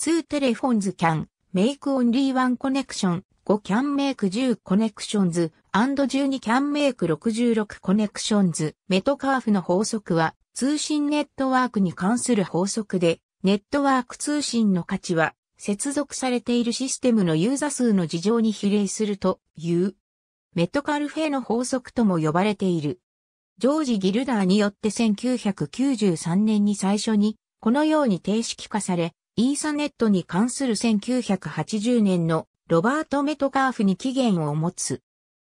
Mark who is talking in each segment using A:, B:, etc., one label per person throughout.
A: 2テレフォンズキャン、メイクオンリーワンコネクション、5キャンメイク10コネクションズ、アンド12キャンメイク66コネクションズ。メトカーフの法則は通信ネットワークに関する法則で、ネットワーク通信の価値は接続されているシステムのユーザ数の事情に比例するという。メトカルフェの法則とも呼ばれている。ジョージ・ギルダーによって1993年に最初にこのように定式化され、イーサネットに関する1980年のロバート・メトカーフに起源を持つ。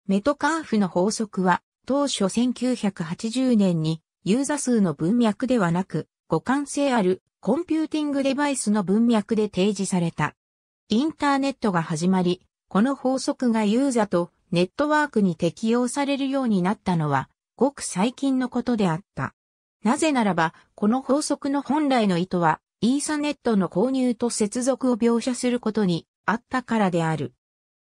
A: メトカーフの法則は当初1980年にユーザ数の文脈ではなく互換性あるコンピューティングデバイスの文脈で提示された。インターネットが始まり、この法則がユーザとネットワークに適用されるようになったのは、ごく最近のことであった。なぜならば、この法則の本来の意図は、イーサネットの購入と接続を描写することにあったからである。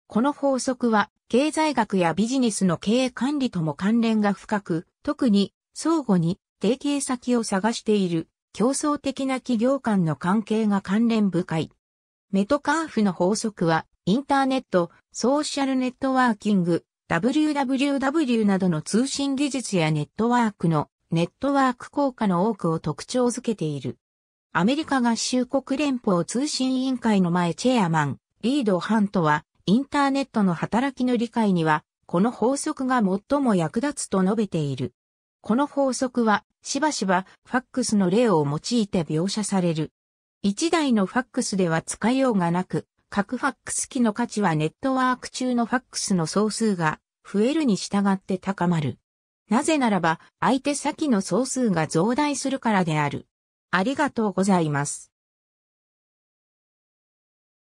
A: この法則は経済学やビジネスの経営管理とも関連が深く、特に相互に提携先を探している競争的な企業間の関係が関連深い。メトカーフの法則はインターネット、ソーシャルネットワーキング、WWW などの通信技術やネットワークのネットワーク効果の多くを特徴づけている。アメリカ合衆国連邦通信委員会の前チェアマン、リード・ハントは、インターネットの働きの理解には、この法則が最も役立つと述べている。この法則は、しばしば、ファックスの例を用いて描写される。一台のファックスでは使いようがなく、各ファックス機の価値はネットワーク中のファックスの総数が増えるに従って高まる。なぜならば、相手先の総数が増大するからである。ありがとうございます。